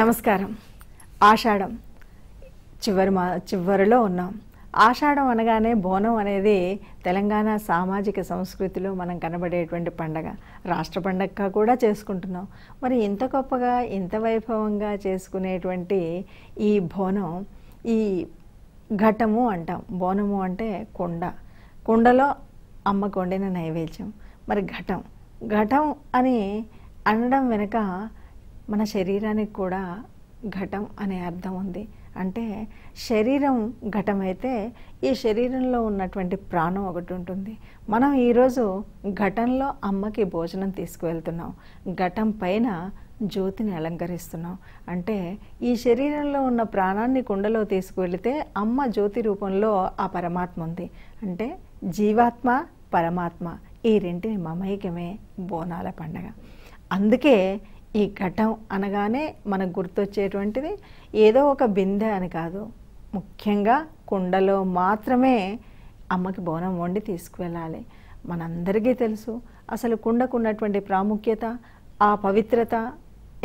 నమస్కారం ఆషాఢం చివరి మా చివరిలో ఉన్నాం ఆషాఢం అనగానే బోనం అనేది తెలంగాణ సామాజిక సంస్కృతిలో మనం కనబడేటువంటి పండగ రాష్ట్ర పండగగా కూడా చేసుకుంటున్నాం మరి ఇంత గొప్పగా ఇంత వైభవంగా చేసుకునేటువంటి ఈ బోనం ఈ ఘటము అంటాం బోనము అంటే కొండ కొండలో అమ్మకొండిన నైవేద్యం మరి ఘటం ఘటం అని అనడం వెనుక మన శరీరానికి కూడా ఘటం అనే అర్థం ఉంది అంటే శరీరం ఘటమైతే ఈ శరీరంలో ఉన్నటువంటి ప్రాణం ఒకటి ఉంటుంది మనం ఈరోజు ఘటంలో అమ్మకి భోజనం తీసుకువెళ్తున్నాం ఘటం పైన జ్యోతిని అలంకరిస్తున్నాం అంటే ఈ శరీరంలో ఉన్న ప్రాణాన్ని కుండలో తీసుకువెళితే అమ్మ జ్యోతి రూపంలో ఆ పరమాత్మ ఉంది అంటే జీవాత్మ పరమాత్మ ఈ రెంటిని మమైకమే బోనాల పండగ అందుకే ఈ ఘటం అనగానే మనకు గుర్తొచ్చేటువంటిది ఏదో ఒక బిందె అని కాదు ముఖ్యంగా కుండలో మాత్రమే అమ్మకి బోనం వండి తీసుకువెళ్ళాలి మనందరికీ తెలుసు అసలు కుండకు ఉన్నటువంటి ప్రాముఖ్యత ఆ పవిత్రత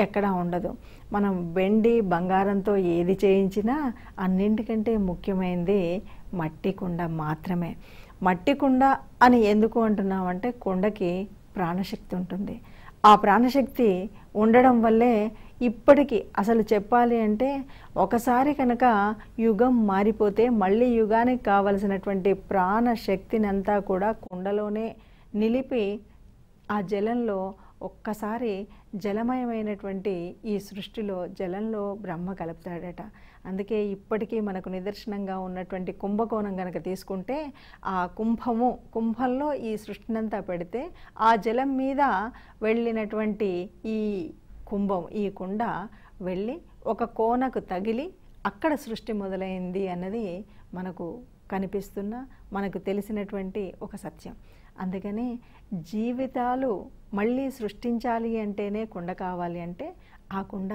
ఎక్కడా ఉండదు మనం వెండి బంగారంతో ఏది చేయించినా అన్నింటికంటే ముఖ్యమైనది మట్టి కుండ మాత్రమే మట్టి కుండ అని ఎందుకు అంటున్నామంటే కుండకి ప్రాణశక్తి ఉంటుంది ఆ ప్రాణశక్తి ఉండడం వల్లే ఇప్పటికీ అసలు చెప్పాలి అంటే ఒకసారి కనుక యుగం మారిపోతే మళ్ళీ యుగానికి కావలసినటువంటి ప్రాణశక్తిని అంతా కూడా కుండలోనే నిలిపి ఆ జలంలో ఒక్కసారి జలమయమైనటువంటి ఈ సృష్టిలో జలంలో బ్రహ్మ కలుపుతాడట అందుకే ఇప్పటికీ మనకు నిదర్శనంగా ఉన్నటువంటి కుంభకోణం కనుక తీసుకుంటే ఆ కుంభము కుంభంలో ఈ సృష్టినంతా పెడితే ఆ జలం మీద వెళ్ళినటువంటి ఈ కుంభం ఈ కుండ వెళ్ళి ఒక కోనకు తగిలి అక్కడ సృష్టి మొదలైంది అన్నది మనకు కనిపిస్తున్న మనకు తెలిసినటువంటి ఒక సత్యం అందుకని జీవితాలు మళ్ళీ సృష్టించాలి అంటేనే కుండ కావాలి అంటే ఆ కుండ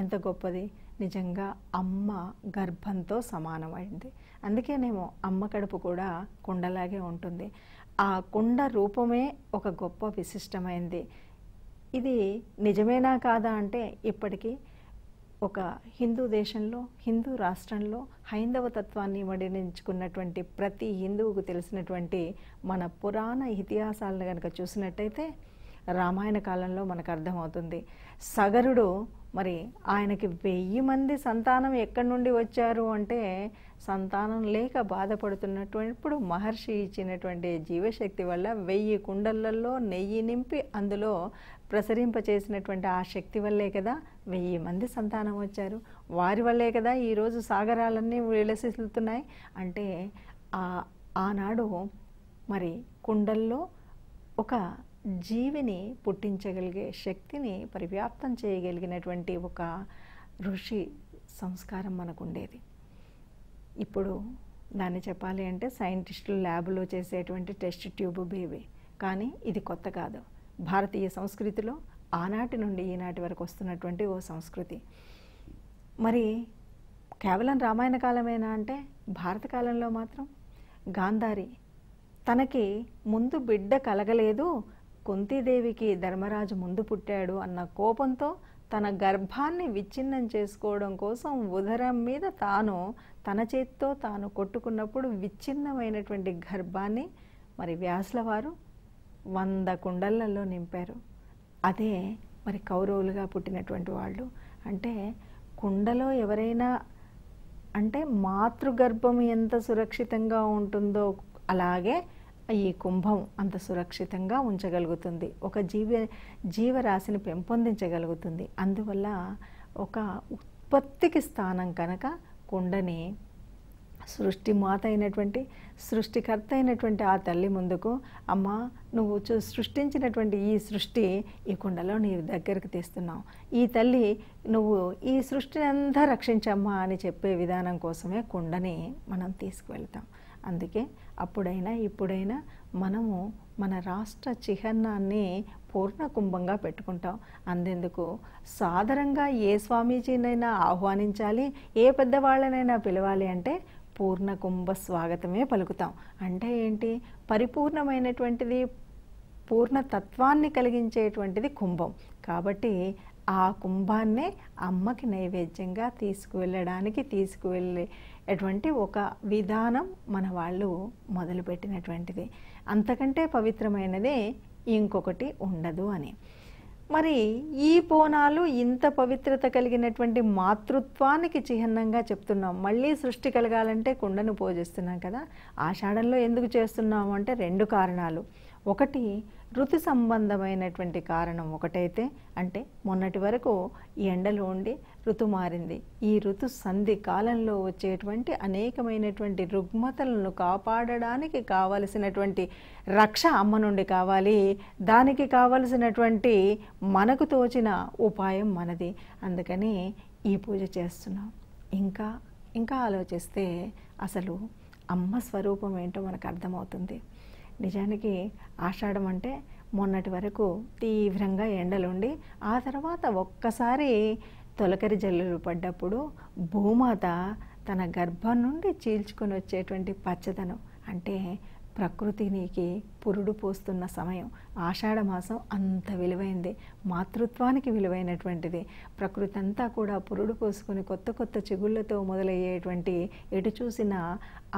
ఎంత గొప్పది నిజంగా అమ్మ గర్భంతో సమానమైంది అందుకేనేమో అమ్మ కడుపు కూడా కుండలాగే ఉంటుంది ఆ కుండ రూపమే ఒక గొప్ప విశిష్టమైంది ఇది నిజమేనా కాదా అంటే ఇప్పటికీ ఒక హిందూ దేశంలో హిందూ రాష్ట్రంలో హైందవ తత్వాన్ని మడినించుకున్నటువంటి ప్రతి హిందువుకు తెలిసినటువంటి మన పురాణ ఇతిహాసాలను కనుక చూసినట్టయితే రామాయణ కాలంలో మనకు అర్థమవుతుంది సగరుడు మరి ఆయనకి వెయ్యి మంది సంతానం ఎక్కడి నుండి వచ్చారు అంటే సంతానం లేక బాధపడుతున్నటువంటిప్పుడు మహర్షి ఇచ్చినటువంటి జీవశక్తి వల్ల వెయ్యి కుండలలో నెయ్యి నింపి అందులో ప్రసరింపచేసినటువంటి ఆ శక్తి వల్లే కదా వెయ్యి మంది సంతానం వచ్చారు వారి వల్లే కదా ఈరోజు సాగరాలన్నీ విలసిల్తున్నాయి అంటే ఆనాడు మరి కుండల్లో ఒక జీవిని పుట్టించగలిగే శక్తిని పరివ్యాప్తం చేయగలిగినటువంటి ఒక ఋషి సంస్కారం మనకు ఉండేది ఇప్పుడు దాన్ని చెప్పాలి అంటే సైంటిస్టులు ల్యాబ్లో చేసేటువంటి టెస్ట్ ట్యూబ్ బేబీ కానీ ఇది కొత్త కాదు భారతీయ సంస్కృతిలో ఆనాటి నుండి ఈనాటి వరకు వస్తున్నటువంటి ఓ సంస్కృతి మరి కేవలం రామాయణ కాలమేనా అంటే భారత కాలంలో మాత్రం గాంధారి తనకి ముందు బిడ్డ కలగలేదు కుంతీదేవికి ధర్మరాజు ముందు పుట్టాడు అన్న కోపంతో తన గర్భాన్ని విచ్ఛిన్నం చేసుకోవడం కోసం ఉదరం మీద తాను తన చేత్తో తాను కొట్టుకున్నప్పుడు విచ్ఛిన్నమైనటువంటి గర్భాన్ని మరి వ్యాసుల వారు వంద కుండలలో నింపారు అదే మరి కౌరవులుగా పుట్టినటువంటి వాళ్ళు అంటే కుండలో ఎవరైనా అంటే మాతృగర్భం ఎంత సురక్షితంగా ఉంటుందో అలాగే ఈ కుంభం అంత సురక్షితంగా ఉంచగలుగుతుంది ఒక జీవ జీవరాశిని పెంపొందించగలుగుతుంది అందువల్ల ఒక ఉత్పత్తికి స్థానం కనుక కుండని సృష్టి మాత అయినటువంటి సృష్టికర్త అయినటువంటి ఆ తల్లి ముందుకు అమ్మ నువ్వు సృష్టించినటువంటి ఈ సృష్టి ఈ కుండలో నీ దగ్గరికి తీస్తున్నావు ఈ తల్లి నువ్వు ఈ సృష్టిని అంతా రక్షించమ్మా అని చెప్పే విధానం కోసమే కుండని మనం తీసుకువెళ్తాం అందుకే అప్పుడైనా ఇప్పుడైనా మనము మన రాష్ట్ర చిహ్నాన్ని పూర్ణ కుంభంగా పెట్టుకుంటాం అందెందుకు సాధారణంగా ఏ స్వామీజీనైనా ఆహ్వానించాలి ఏ పెద్దవాళ్ళనైనా పిలవాలి అంటే పూర్ణ కుంభ స్వాగతమే పలుకుతాం అంటే ఏంటి పరిపూర్ణమైనటువంటిది పూర్ణతత్వాన్ని కలిగించేటువంటిది కుంభం కాబట్టి ఆ కుంభాన్నే అమ్మకి నైవేద్యంగా తీసుకువెళ్ళడానికి తీసుకువెళ్ళే అటువంటి ఒక విధానం మన వాళ్ళు మొదలుపెట్టినటువంటిది అంతకంటే పవిత్రమైనదే ఇంకొకటి ఉండదు అని మరి ఈ పోనాలు ఇంత పవిత్రత కలిగినటువంటి మాతృత్వానికి చిహ్నంగా చెప్తున్నాం మళ్ళీ సృష్టి కలగాలంటే కుండను పూజిస్తున్నాం కదా ఆషాఢంలో ఎందుకు చేస్తున్నాము అంటే రెండు కారణాలు ఒకటి ఋతు సంబంధమైనటువంటి కారణం ఒకటైతే అంటే మొన్నటి వరకు ఈ ఎండలు ఉండి ఋతు మారింది ఈ ఋతు సంధి కాలంలో వచ్చేటువంటి అనేకమైనటువంటి రుగ్మతలను కాపాడడానికి కావలసినటువంటి రక్ష అమ్మ నుండి కావాలి దానికి కావలసినటువంటి మనకు తోచిన ఉపాయం మనది అందుకని ఈ పూజ చేస్తున్నాం ఇంకా ఇంకా ఆలోచిస్తే అసలు అమ్మ స్వరూపం ఏంటో మనకు అర్థమవుతుంది నిజానికి ఆషాఢం అంటే మొన్నటి వరకు తీవ్రంగా ఎండలుండి ఆ తర్వాత ఒక్కసారి తొలకరి జల్లులు పడ్డప్పుడు భూమాత తన గర్భం నుండి చీల్చుకొని వచ్చేటువంటి పచ్చదనం అంటే ప్రకృతి నీకి పురుడు పోస్తున్న సమయం ఆషాఢమాసం అంత విలువైంది మాతృత్వానికి విలువైనటువంటిది ప్రకృతి అంతా కూడా పురుడు పోసుకుని కొత్త కొత్త చిగుళ్లతో మొదలయ్యేటువంటి ఎటు చూసిన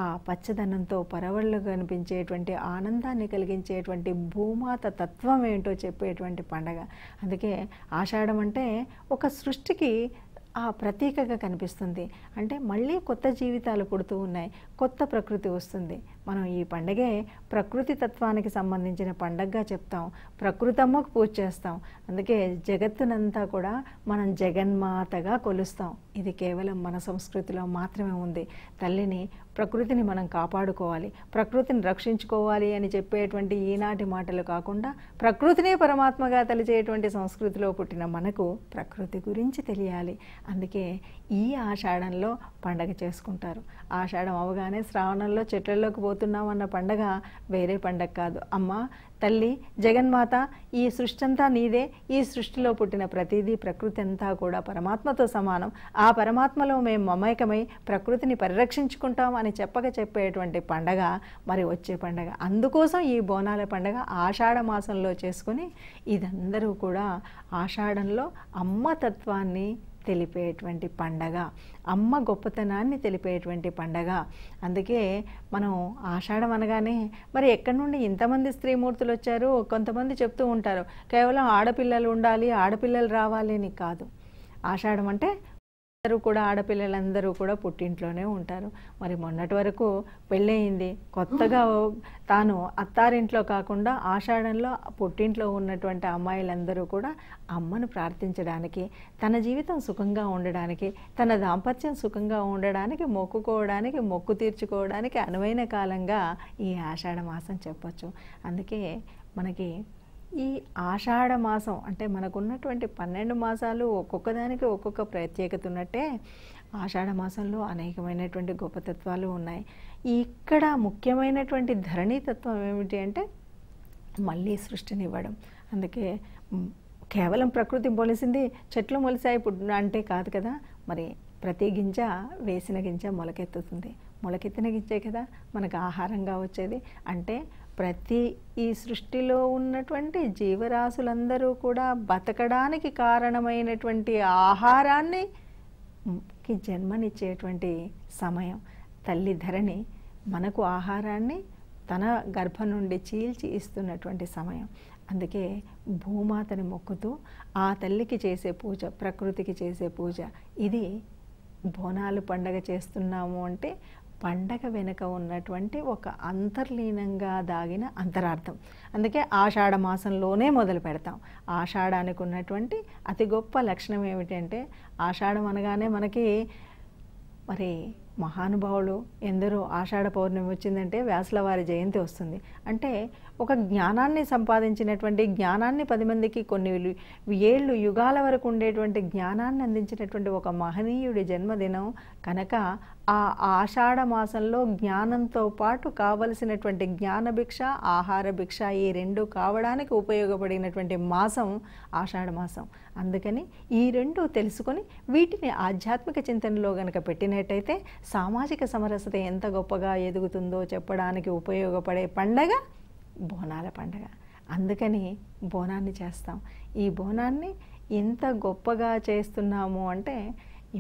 ఆ పచ్చదనంతో పరవళ్ళు కనిపించేటువంటి ఆనందాన్ని కలిగించేటువంటి భూమాత తత్వం ఏంటో చెప్పేటువంటి పండగ అందుకే ఆషాఢం అంటే ఒక సృష్టికి ఆ ప్రతీకగా కనిపిస్తుంది అంటే మళ్ళీ కొత్త జీవితాలు పుడుతూ ఉన్నాయి కొత్త ప్రకృతి వస్తుంది మనం ఈ పండగే ప్రకృతి తత్వానికి సంబంధించిన పండగగా చెప్తాం ప్రకృతమ్మకు పూజ చేస్తాం అందుకే జగత్తునంతా కూడా మనం జగన్మాతగా కొలుస్తాం ఇది కేవలం మన సంస్కృతిలో మాత్రమే ఉంది తల్లిని ప్రకృతిని మనం కాపాడుకోవాలి ప్రకృతిని రక్షించుకోవాలి అని చెప్పేటువంటి ఈనాటి మాటలు కాకుండా ప్రకృతినే పరమాత్మగా తెలిచేటువంటి సంస్కృతిలో పుట్టిన మనకు ప్రకృతి గురించి తెలియాలి అందుకే ఈ ఆషాఢంలో పండగ చేసుకుంటారు ఆషాఢం అవగానే శ్రావణంలో చెట్లలోకి పోతున్నాం అన్న పండగ వేరే పండగ కాదు అమ్మ తల్లి జగన్మాత ఈ సృష్టి అంతా నీదే ఈ సృష్టిలో పుట్టిన ప్రతిదీ ప్రకృతి అంతా కూడా పరమాత్మతో సమానం ఆ పరమాత్మలో మేము మమేకమై ప్రకృతిని పరిరక్షించుకుంటాం అని చెప్పక చెప్పేటువంటి పండగ మరి వచ్చే పండగ అందుకోసం ఈ బోనాల పండగ ఆషాఢ మాసంలో చేసుకుని ఇదందరూ కూడా ఆషాఢంలో అమ్మ తత్వాన్ని తెలిపేటువంటి పండగ అమ్మ గొప్పతనాన్ని తెలిపేటువంటి పండగ అందుకే మనం ఆషాఢం అనగానే మరి ఎక్కడి నుండి ఇంతమంది స్త్రీమూర్తులు వచ్చారు కొంతమంది చెప్తూ ఉంటారు కేవలం ఆడపిల్లలు ఉండాలి ఆడపిల్లలు రావాలి అని కాదు ఆషాఢం అంటే అందరూ కూడా ఆడపిల్లలందరూ కూడా పుట్టింట్లోనే ఉంటారు మరి మొన్నటి వరకు పెళ్ళయింది కొత్తగా తాను అత్తారింట్లో కాకుండా ఆషాఢంలో పుట్టింట్లో ఉన్నటువంటి అమ్మాయిలందరూ కూడా అమ్మను ప్రార్థించడానికి తన జీవితం సుఖంగా ఉండడానికి తన దాంపత్యం సుఖంగా ఉండడానికి మొక్కుకోవడానికి మొక్కు తీర్చుకోవడానికి అనువైన కాలంగా ఈ ఆషాఢ మాసం చెప్పచ్చు అందుకే మనకి ఈ ఆషాఢ మాసం అంటే మనకున్నటువంటి పన్నెండు మాసాలు ఒక్కొక్కదానికి ఒక్కొక్క ప్రత్యేకత ఉన్నట్టే ఆషాఢ మాసంలో అనేకమైనటువంటి గొప్పతత్వాలు ఉన్నాయి ఇక్కడ ముఖ్యమైనటువంటి ధరణి తత్వం ఏమిటి అంటే మళ్ళీ సృష్టినివ్వడం అందుకే కేవలం ప్రకృతి మొలిసింది చెట్లు మొలిసాయి ఇప్పుడు అంటే కాదు కదా మరి ప్రతి గింజ వేసిన గింజ మొలకెత్తుతుంది మొలకెత్తిన గింజే కదా మనకు ఆహారంగా వచ్చేది అంటే ప్రతి ఈ సృష్టిలో ఉన్నటువంటి జీవరాశులందరూ కూడా బతకడానికి కారణమైనటువంటి ఆహారాన్ని కి జన్మనిచ్చేటువంటి సమయం తల్లి ధరణి మనకు ఆహారాన్ని తన గర్భం నుండి చీల్చి ఇస్తున్నటువంటి సమయం అందుకే భూమాతని మొక్కుతూ ఆ తల్లికి చేసే పూజ ప్రకృతికి చేసే పూజ ఇది బోనాలు పండగ చేస్తున్నాము అంటే పండగ వెనుక ఉన్నటువంటి ఒక అంతర్లీనంగా దాగిన అంతరార్థం అందుకే ఆషాఢ మాసంలోనే మొదలు పెడతాం ఆషాఢానికి ఉన్నటువంటి అతి గొప్ప లక్షణం ఏమిటంటే ఆషాఢం అనగానే మనకి మరి మహానుభావులు ఎందరో ఆషాఢ పౌర్ణమి వచ్చిందంటే వ్యాసుల వారి జయంతి వస్తుంది అంటే ఒక జ్ఞానాన్ని సంపాదించినటువంటి జ్ఞానాన్ని పది మందికి కొన్ని ఏళ్ళు యుగాల వరకు ఉండేటువంటి జ్ఞానాన్ని అందించినటువంటి ఒక మహనీయుడి జన్మదినం కనుక ఆ ఆషాఢ మాసంలో జ్ఞానంతో పాటు కావలసినటువంటి జ్ఞానభిక్ష ఆహార భిక్ష ఈ రెండు కావడానికి ఉపయోగపడినటువంటి మాసం ఆషాఢ మాసం అందుకని ఈ రెండు తెలుసుకొని వీటిని ఆధ్యాత్మిక చింతనలో గనక పెట్టినట్టయితే సామాజిక సమరసత ఎంత గొప్పగా ఎదుగుతుందో చెప్పడానికి ఉపయోగపడే పండగ బోనాల పండగ అందుకని బోనాన్ని చేస్తాం ఈ బోనాన్ని ఇంత గొప్పగా చేస్తున్నాము అంటే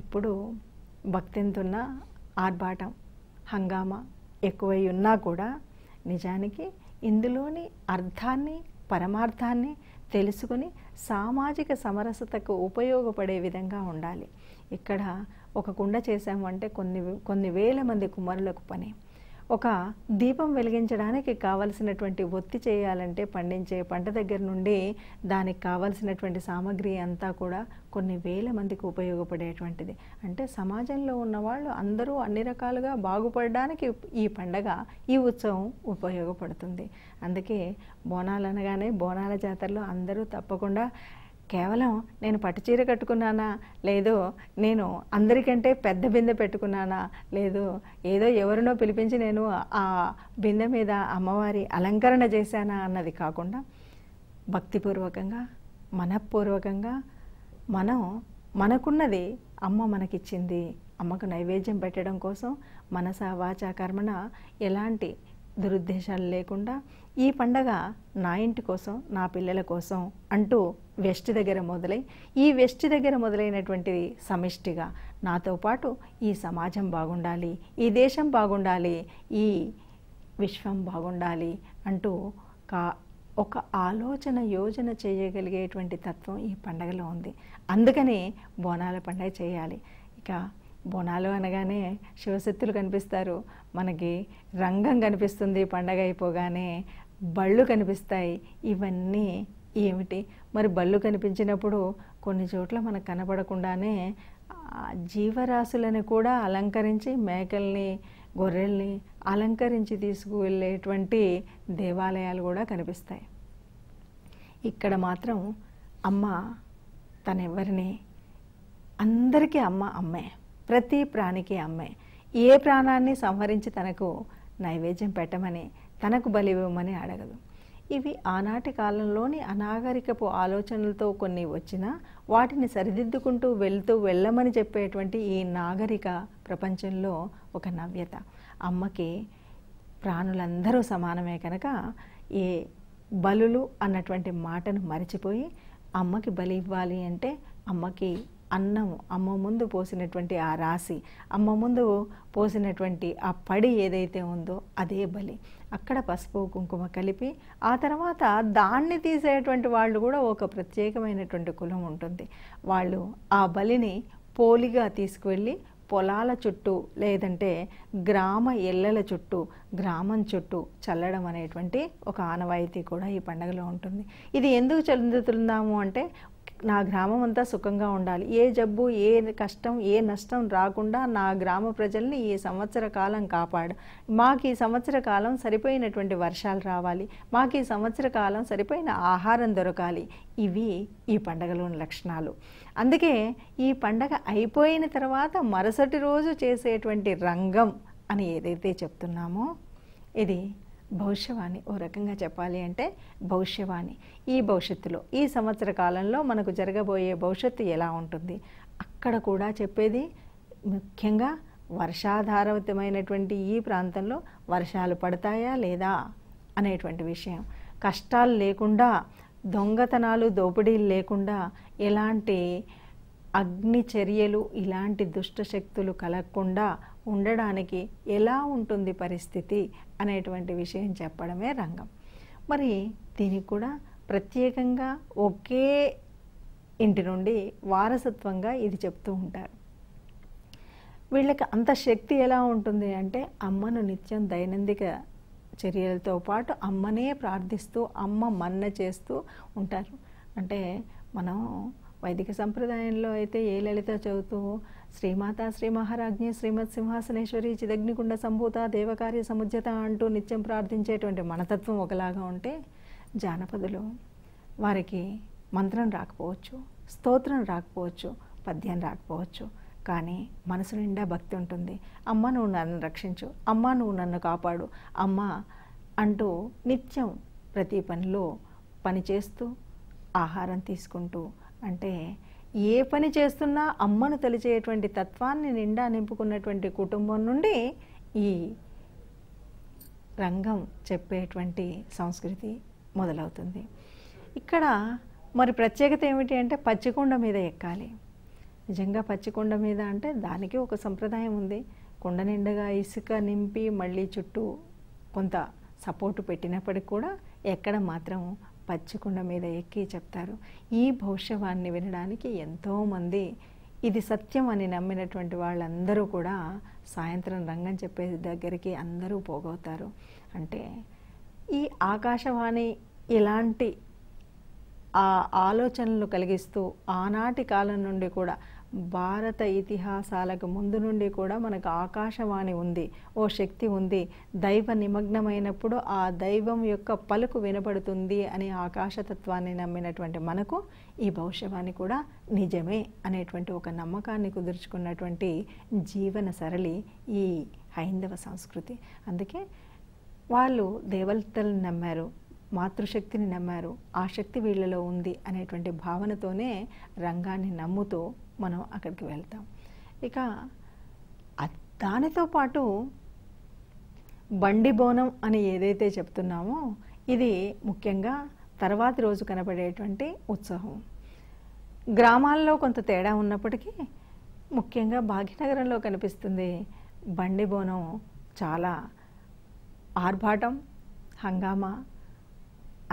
ఇప్పుడు భక్తింతున్న ఆర్భాటం హంగామా ఎక్కువై ఉన్నా కూడా నిజానికి ఇందులోని అర్థాన్ని పరమార్థాన్ని తెలుసుకుని సామాజిక సమరసతకు ఉపయోగపడే విధంగా ఉండాలి ఇక్కడ ఒక కుండ చేసామంటే కొన్ని కొన్ని వేల మంది కుమారులకు పని ఒక దీపం వెలిగించడానికి కావలసినటువంటి ఒత్తి చేయాలంటే పండించే పంట దగ్గర నుండి దానికి కావలసినటువంటి సామాగ్రి అంతా కూడా కొన్ని వేల మందికి ఉపయోగపడేటువంటిది అంటే సమాజంలో ఉన్నవాళ్ళు అందరూ అన్ని రకాలుగా బాగుపడడానికి ఈ పండగ ఈ ఉత్సవం ఉపయోగపడుతుంది అందుకే బోనాలు అనగానే బోనాల జాతరలో అందరూ తప్పకుండా కేవలం నేను పట్టుచీర కట్టుకున్నానా లేదో నేను అందరికంటే పెద్ద బిందె పెట్టుకున్నానా లేదో ఏదో ఎవరినో పిలిపించి నేను ఆ బిందె మీద అమ్మవారి అలంకరణ చేశానా అన్నది కాకుండా భక్తిపూర్వకంగా మనపూర్వకంగా మనం మనకున్నది అమ్మ మనకిచ్చింది అమ్మకు నైవేద్యం పెట్టడం కోసం మనస వాచ కర్మణ ఎలాంటి దురుద్దేశాలు లేకుండా ఈ పండగ నా ఇంటి కోసం నా పిల్లల కోసం అంటూ వెస్ట్ దగ్గర మొదలై ఈ వెస్ట్ దగ్గర మొదలైనటువంటిది సమిష్టిగా నాతో పాటు ఈ సమాజం బాగుండాలి ఈ దేశం బాగుండాలి ఈ విశ్వం బాగుండాలి అంటూ కా ఒక ఆలోచన యోజన చేయగలిగేటువంటి తత్వం ఈ పండగలో ఉంది అందుకనే బోనాల పండగ చేయాలి ఇక బోనాలు అనగానే శివశక్తులు కనిపిస్తారు మనకి రంగం కనిపిస్తుంది పండగ అయిపోగానే బళ్ళు కనిపిస్తాయి ఇవన్నీ ఏమిటి మరి బళ్ళు కనిపించినప్పుడు కొన్ని చోట్ల మనకు కనపడకుండానే జీవరాశులను కూడా అలంకరించి మేకల్ని గొర్రెల్ని అలంకరించి తీసుకువెళ్ళేటువంటి దేవాలయాలు కూడా కనిపిస్తాయి ఇక్కడ మాత్రం అమ్మ తనెవరిని అందరికీ అమ్మ అమ్మే ప్రతి ప్రాణికి అమ్మే ఏ ప్రాణాన్ని సంహరించి తనకు నైవేద్యం పెట్టమని తనకు బలివ్వమని అడగదు ఇవి ఆనాటి కాలంలోని అనాగరికపు ఆలోచనలతో కొన్ని వచ్చినా వాటిని సరిదిద్దుకుంటూ వెళ్తూ వెళ్ళమని చెప్పేటువంటి ఈ నాగరిక ప్రపంచంలో ఒక నవ్యత అమ్మకి ప్రాణులందరూ సమానమే కనుక ఏ బలులు అన్నటువంటి మాటను మరిచిపోయి అమ్మకి బలి ఇవ్వాలి అంటే అమ్మకి అన్నం అమ్మ ముందు పోసినటువంటి ఆ రాశి అమ్మ ముందు పోసినటువంటి ఆ పడి ఏదైతే ఉందో అదే బలి అక్కడ పసుపు కుంకుమ కలిపి ఆ తర్వాత దాన్ని తీసేటువంటి వాళ్ళు కూడా ఒక ప్రత్యేకమైనటువంటి కులం ఉంటుంది వాళ్ళు ఆ బలిని పోలిగా తీసుకువెళ్ళి పొలాల చుట్టూ లేదంటే గ్రామ ఎల్లల చుట్టూ గ్రామం చుట్టూ చల్లడం అనేటువంటి ఒక ఆనవాయితీ కూడా ఈ పండుగలో ఉంటుంది ఇది ఎందుకు చెందుతుందాము అంటే నా గ్రామం అంతా సుఖంగా ఉండాలి ఏ జబ్బు ఏ కష్టం ఏ నష్టం రాకుండా నా గ్రామ ప్రజల్ని ఈ సంవత్సర కాలం కాపాడు మాకు ఈ సంవత్సర కాలం సరిపోయినటువంటి వర్షాలు రావాలి మాకు ఈ సంవత్సర కాలం సరిపోయిన ఆహారం దొరకాలి ఇవి ఈ పండగలోని లక్షణాలు అందుకే ఈ పండగ అయిపోయిన తర్వాత మరుసటి రోజు చేసేటువంటి రంగం అని ఏదైతే చెప్తున్నామో ఇది భవిష్యవాణి ఓ రకంగా చెప్పాలి అంటే భవిష్యవాణి ఈ భవిష్యత్తులో ఈ సంవత్సర కాలంలో మనకు జరగబోయే భవిష్యత్తు ఎలా ఉంటుంది అక్కడ కూడా చెప్పేది ముఖ్యంగా వర్షాధారవతమైనటువంటి ఈ ప్రాంతంలో వర్షాలు పడతాయా లేదా అనేటువంటి విషయం కష్టాలు లేకుండా దొంగతనాలు దోపిడీలు లేకుండా ఎలాంటి అగ్ని చర్యలు ఇలాంటి దుష్టశక్తులు కలగకుండా ఉండడానికి ఎలా ఉంటుంది పరిస్థితి అనేటువంటి విషయం చెప్పడమే రంగం మరి దీనికి కూడా ప్రత్యేకంగా ఒకే ఇంటి నుండి వారసత్వంగా ఇది చెప్తూ ఉంటారు వీళ్ళకి అంత శక్తి ఎలా ఉంటుంది అంటే అమ్మను నిత్యం దైనందిక చర్యలతో పాటు అమ్మనే ప్రార్థిస్తూ అమ్మ మన్న చేస్తూ ఉంటారు అంటే మనం వైదిక సంప్రదాయంలో అయితే ఏ లలిత చదువుతూ శ్రీమాత శ్రీ మహారాజ్ఞి శ్రీమత్ సింహాసనేశ్వరి చిదగ్నికుండ సంభూత దేవకార్య సముజ్జత అంటూ నిత్యం ప్రార్థించేటువంటి మనతత్వం ఒకలాగా ఉంటే జానపదులు వారికి మంత్రం రాకపోవచ్చు స్తోత్రం రాకపోవచ్చు పద్యం రాకపోవచ్చు కానీ మనసు నిండా భక్తి ఉంటుంది అమ్మ నువ్వు నన్ను రక్షించు అమ్మ నువ్వు నన్ను కాపాడు అమ్మ అంటూ నిత్యం ప్రతి పనిలో పనిచేస్తూ ఆహారం తీసుకుంటూ అంటే ఏ పని చేస్తున్నా అమ్మను తెలిచేటువంటి తత్వాన్ని నిండా నింపుకున్నటువంటి కుటుంబం నుండి ఈ రంగం చెప్పేటువంటి సంస్కృతి మొదలవుతుంది ఇక్కడ మరి ప్రత్యేకత ఏమిటి అంటే పచ్చికొండ మీద ఎక్కాలి నిజంగా పచ్చికొండ మీద అంటే దానికి ఒక సంప్రదాయం ఉంది కొండ నిండగా ఇసుక నింపి మళ్ళీ చుట్టూ కొంత సపోర్టు పెట్టినప్పటికి కూడా ఎక్కడ మాత్రం పచ్చికుండ మీద ఎక్కి చెప్తారు ఈ భవిష్యవాణ్ణి వినడానికి ఎంతోమంది ఇది సత్యం అని నమ్మినటువంటి వాళ్ళందరూ కూడా సాయంత్రం రంగం చెప్పే దగ్గరికి అందరూ పోగవుతారు అంటే ఈ ఆకాశవాణి ఇలాంటి ఆ ఆలోచనలు కలిగిస్తూ ఆనాటి కాలం నుండి కూడా భారత ఇతిహాసాలకు ముందు నుండి కూడా మనకు ఆకాశవాణి ఉంది ఓ శక్తి ఉంది దైవ నిమగ్నమైనప్పుడు ఆ దైవం యొక్క పలుకు వినబడుతుంది అనే ఆకాశతత్వాన్ని నమ్మినటువంటి మనకు ఈ భవిష్యవాణి కూడా నిజమే అనేటువంటి ఒక నమ్మకాన్ని కుదుర్చుకున్నటువంటి జీవన సరళి ఈ హైందవ సంస్కృతి అందుకే వాళ్ళు దేవతలను నమ్మారు మాతృశక్తిని నమ్మారు ఆ శక్తి వీళ్ళలో ఉంది అనేటువంటి భావనతోనే రంగాన్ని నమ్ముతూ మనం అక్కడికి వెళ్తాం ఇక దానితో పాటు బండి బోనం అని ఏదైతే చెప్తున్నామో ఇది ముఖ్యంగా తర్వాతి రోజు కనబడేటువంటి ఉత్సవం గ్రామాల్లో కొంత తేడా ఉన్నప్పటికీ ముఖ్యంగా భాగ్యనగరంలో కనిపిస్తుంది బండి బోనం చాలా ఆర్భాటం హంగామా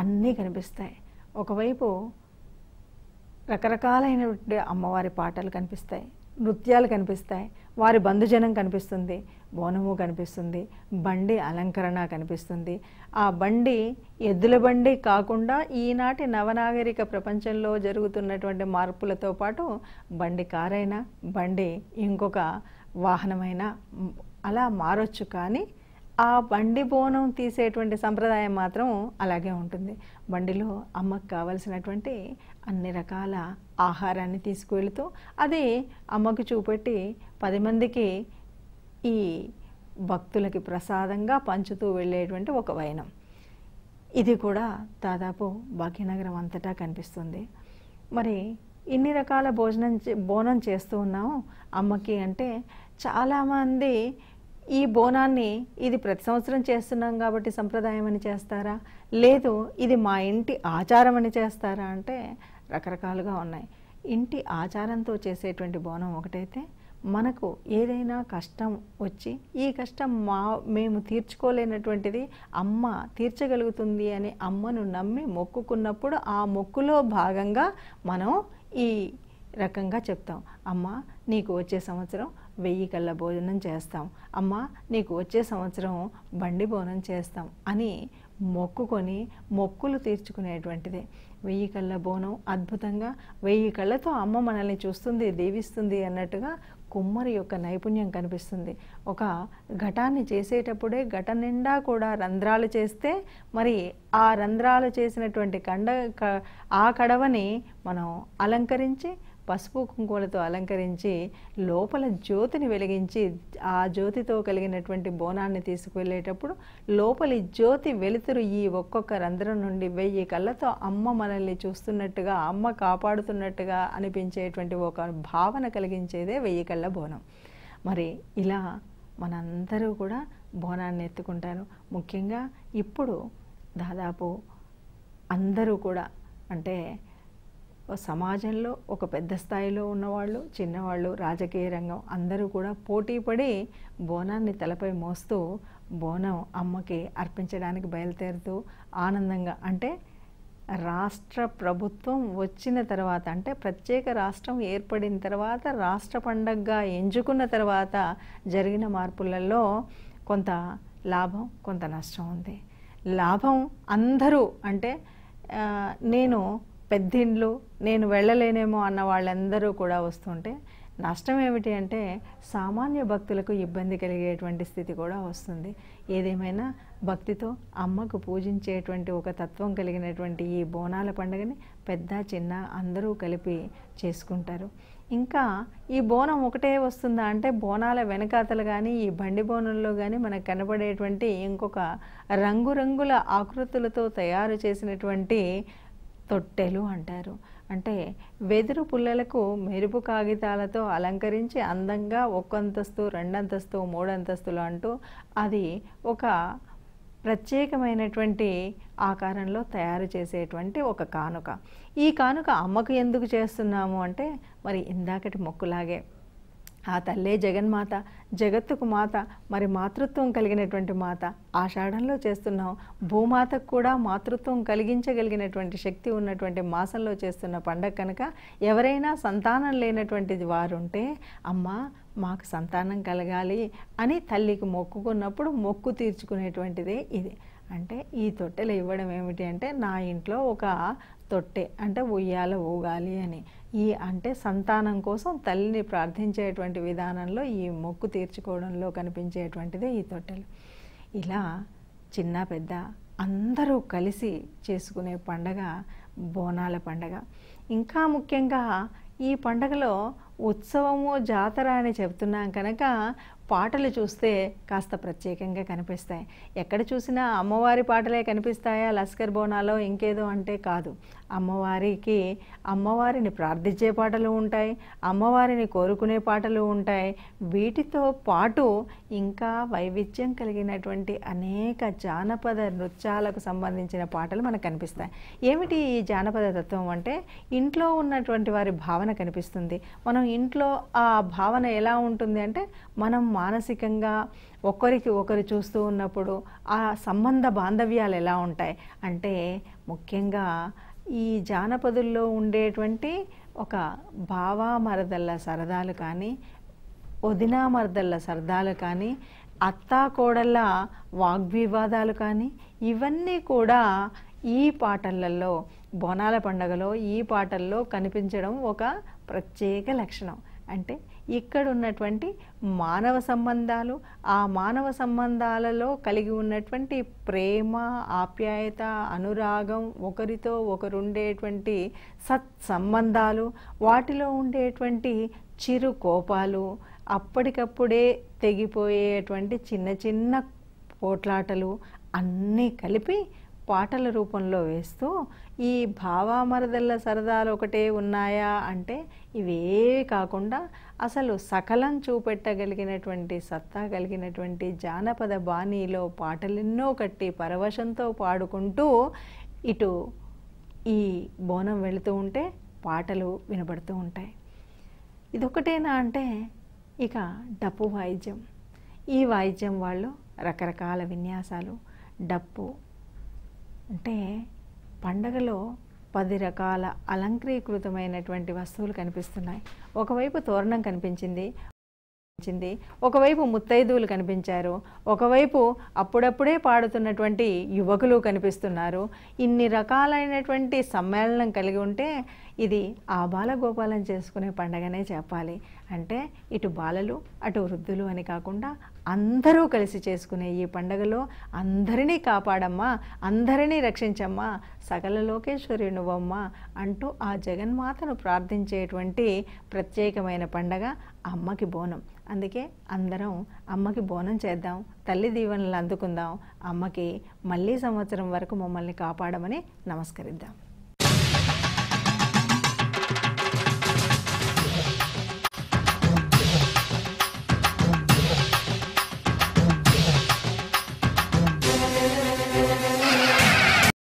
అన్నీ కనిపిస్తాయి ఒకవైపు రకరకాలైనటువంటి అమ్మవారి పాటలు కనిపిస్తాయి నృత్యాలు కనిపిస్తాయి వారి బంధుజనం కనిపిస్తుంది బోనము కనిపిస్తుంది బండి అలంకరణ కనిపిస్తుంది ఆ బండి ఎద్దుల బండి కాకుండా ఈనాటి నవనాగరిక ప్రపంచంలో జరుగుతున్నటువంటి మార్పులతో పాటు బండి కారైనా బండి ఇంకొక వాహనమైనా అలా మారొచ్చు కానీ ఆ బండి బోనం తీసేటువంటి సంప్రదాయం మాత్రం అలాగే ఉంటుంది బండిలో అమ్మకు కావలసినటువంటి అన్ని రకాల ఆహారాన్ని తీసుకువెళుతూ అదే అమ్మకు చూపెట్టి పది మందికి ఈ భక్తులకి ప్రసాదంగా పంచుతూ వెళ్ళేటువంటి ఒక వైనం ఇది కూడా దాదాపు భాగ్యనగరం అంతటా కనిపిస్తుంది మరి ఇన్ని రకాల భోజనం బోనం చేస్తూ ఉన్నాము అమ్మకి అంటే చాలామంది ఈ బోనాన్ని ఇది ప్రతి సంవత్సరం చేస్తున్నాం కాబట్టి సంప్రదాయం అని చేస్తారా లేదు ఇది మా ఇంటి ఆచారం అని చేస్తారా అంటే రకరకాలుగా ఉన్నాయి ఇంటి ఆచారంతో చేసేటువంటి బోనం ఒకటైతే మనకు ఏదైనా కష్టం వచ్చి ఈ కష్టం మా మేము తీర్చుకోలేనటువంటిది అమ్మ తీర్చగలుగుతుంది అని అమ్మను నమ్మి మొక్కుకున్నప్పుడు ఆ మొక్కులో భాగంగా మనం ఈ రకంగా చెప్తాం అమ్మ నీకు వచ్చే సంవత్సరం వెయ్యి కళ్ళ భోజనం చేస్తాం అమ్మ నీకు వచ్చే సంవత్సరం బండి భోజనం చేస్తాం అని మొక్కుకొని మొక్కులు తీర్చుకునేటువంటిది వెయ్యి కళ్ళ బోనం అద్భుతంగా వెయ్యి కళ్ళతో అమ్మ మనల్ని చూస్తుంది దీవిస్తుంది అన్నట్టుగా కుమ్మరి యొక్క నైపుణ్యం కనిపిస్తుంది ఒక ఘటాన్ని చేసేటప్పుడే ఘట నిండా కూడా రంధ్రాలు చేస్తే మరి ఆ రంధ్రాలు చేసినటువంటి కండ ఆ కడవని మనం అలంకరించి పసుపు కుంకుమలతో అలంకరించి లోపల జ్యోతిని వెలిగించి ఆ జ్యోతితో కలిగినటువంటి బోనాన్ని తీసుకువెళ్ళేటప్పుడు లోపలి జ్యోతి వెలుతురు ఈ ఒక్కొక్క రంధ్రం నుండి వెయ్యి కళ్ళతో అమ్మ మనల్ని చూస్తున్నట్టుగా అమ్మ కాపాడుతున్నట్టుగా అనిపించేటువంటి ఒక భావన కలిగించేదే వెయ్యి కళ్ళ బోనం మరి ఇలా మనందరూ కూడా బోనాన్ని ఎత్తుకుంటారు ముఖ్యంగా ఇప్పుడు దాదాపు అందరూ కూడా అంటే సమాజంలో ఒక పెద్ద స్థాయిలో ఉన్నవాళ్ళు చిన్నవాళ్ళు రాజకీయ రంగం అందరూ కూడా పోటీపడి బోనాన్ని తలపై మోస్తూ బోనం అమ్మకి అర్పించడానికి బయలుదేరుతూ ఆనందంగా అంటే రాష్ట్ర ప్రభుత్వం వచ్చిన తర్వాత అంటే ప్రత్యేక రాష్ట్రం ఏర్పడిన తర్వాత రాష్ట్ర పండగగా ఎంచుకున్న తర్వాత జరిగిన మార్పులలో కొంత లాభం కొంత నష్టం ఉంది లాభం అందరూ అంటే నేను పెద్దిండ్లు నేను వెళ్ళలేనేమో అన్న వాళ్ళందరూ కూడా వస్తుంటే నష్టం ఏమిటి అంటే సామాన్య భక్తులకు ఇబ్బంది కలిగేటువంటి స్థితి కూడా వస్తుంది ఏదేమైనా భక్తితో అమ్మకు పూజించేటువంటి ఒక తత్వం కలిగినటువంటి ఈ బోనాల పండుగని పెద్ద చిన్న అందరూ కలిపి చేసుకుంటారు ఇంకా ఈ బోనం ఒకటే వస్తుందా అంటే బోనాల వెనకాతలు కానీ ఈ బండి బోనంలో కానీ మనకు కనబడేటువంటి ఇంకొక రంగురంగుల ఆకృతులతో తయారు చేసినటువంటి తొట్టెలు అంటారు అంటే వెదురు పుల్లలకు మెరుపు కాగితాలతో అలంకరించి అందంగా ఒక్కంతస్తు రెండంతస్తు మూడంతస్తులు అంటూ అది ఒక ప్రత్యేకమైనటువంటి ఆకారంలో తయారు చేసేటువంటి ఒక కానుక ఈ కానుక అమ్మకు ఎందుకు చేస్తున్నాము అంటే మరి ఇందాకటి మొక్కులాగే ఆ తల్లే జగన్మాత జగత్తుకు మాత మరి మాతృత్వం కలిగినటువంటి మాత ఆషాఢంలో చేస్తున్నాం భూమాతకు కూడా మాతృత్వం కలిగించగలిగినటువంటి శక్తి ఉన్నటువంటి మాసంలో చేస్తున్న పండగ కనుక ఎవరైనా సంతానం లేనటువంటిది వారుంటే అమ్మ మాకు సంతానం కలగాలి అని తల్లికి మొక్కుకున్నప్పుడు మొక్కు తీర్చుకునేటువంటిదే ఇది అంటే ఈ తొట్టెలు ఇవ్వడం ఏమిటి అంటే నా ఇంట్లో ఒక తొట్టె అంటే ఉయ్యాల ఊగాలి అని ఈ అంటే సంతానం కోసం తల్లిని ప్రార్థించేటువంటి విధానంలో ఈ మొక్కు తీర్చుకోవడంలో కనిపించేటువంటిదే ఈ తొట్టెలు ఇలా చిన్న పెద్ద అందరూ కలిసి చేసుకునే పండగ బోనాల పండగ ఇంకా ముఖ్యంగా ఈ పండగలో ఉత్సవము జాతర అని చెప్తున్నాం కనుక పాటలు చూస్తే కాస్త ప్రత్యేకంగా కనిపిస్తాయి ఎక్కడ చూసినా అమ్మవారి పాటలే కనిపిస్తాయా లస్కర్ బోనాలో ఇంకేదో అంటే కాదు అమ్మవారికి అమ్మవారిని ప్రార్థించే పాటలు ఉంటాయి అమ్మవారిని కోరుకునే పాటలు ఉంటాయి వీటితో పాటు ఇంకా వైవిధ్యం కలిగినటువంటి అనేక జానపద నృత్యాలకు సంబంధించిన పాటలు మనకు కనిపిస్తాయి ఏమిటి ఈ జానపద తత్వం అంటే ఇంట్లో ఉన్నటువంటి వారి భావన కనిపిస్తుంది మనం ఇంట్లో ఆ భావన ఎలా ఉంటుంది అంటే మనం మానసికంగా ఒకరికి ఒకరు చూస్తూ ఉన్నప్పుడు ఆ సంబంధ బాంధవ్యాలు ఎలా ఉంటాయి అంటే ముఖ్యంగా ఈ జానపదుల్లో ఉండేటువంటి ఒక భావామరదల్ల సరదాలు కానీ వదినామరదల్ల సరదాలు కానీ అత్తా కోడళ్ళ వాగ్వివాదాలు కానీ ఇవన్నీ కూడా ఈ పాటలలో బోనాల పండగలో ఈ పాటల్లో కనిపించడం ఒక ప్రత్యేక లక్షణం అంటే ఇక్కడ ఉన్నటువంటి మానవ సంబంధాలు ఆ మానవ సంబంధాలలో కలిగి ఉన్నటువంటి ప్రేమ ఆప్యాయత అనురాగం ఒకరితో ఒకరుండేటువంటి సత్సంబంధాలు వాటిలో ఉండేటువంటి చిరు కోపాలు అప్పటికప్పుడే తెగిపోయేటువంటి చిన్న చిన్న పోట్లాటలు అన్నీ కలిపి పాటల రూపంలో వేస్తూ ఈ భావామరదల్ల సరదాలు ఒకటే ఉన్నాయా అంటే ఇవే కాకుండా అసలు సకలం చూపెట్టగలిగినటువంటి సత్తా కలిగినటువంటి జానపద బాణీలో పాటలెన్నో కట్టి పరవశంతో పాడుకుంటూ ఇటు ఈ బోనం వెళుతూ ఉంటే పాటలు వినబడుతూ ఉంటాయి ఇదొకటేనా అంటే ఇక డప్పు వాయిద్యం ఈ వాయిద్యం వాళ్ళు రకరకాల విన్యాసాలు డప్పు అంటే పండగలో పది రకాల అలంకరీకృతమైనటువంటి వస్తువులు కనిపిస్తున్నాయి ఒకవైపు తోరణం కనిపించింది కనిపించింది ఒకవైపు ముత్తైదువులు కనిపించారు ఒకవైపు అప్పుడప్పుడే పాడుతున్నటువంటి యువకులు కనిపిస్తున్నారు ఇన్ని రకాలైనటువంటి సమ్మేళనం కలిగి ఉంటే ఇది ఆ బాలగోపాలం చేసుకునే పండగనే చెప్పాలి అంటే ఇటు బాలలు అటు వృద్ధులు అని కాకుండా అందరూ కలిసి చేసుకునే ఈ పండగలో అందరినీ కాపాడమ్మా అందరినీ రక్షించమ్మా సకల లోకేశ్వరి నువ్వమ్మా అంటూ ఆ జగన్మాతను ప్రార్థించేటువంటి ప్రత్యేకమైన పండగ అమ్మకి బోనం అందుకే అందరం అమ్మకి బోనం చేద్దాం తల్లి దీవెనలు అందుకుందాం అమ్మకి మళ్ళీ సంవత్సరం వరకు మమ్మల్ని కాపాడమని నమస్కరిద్దాం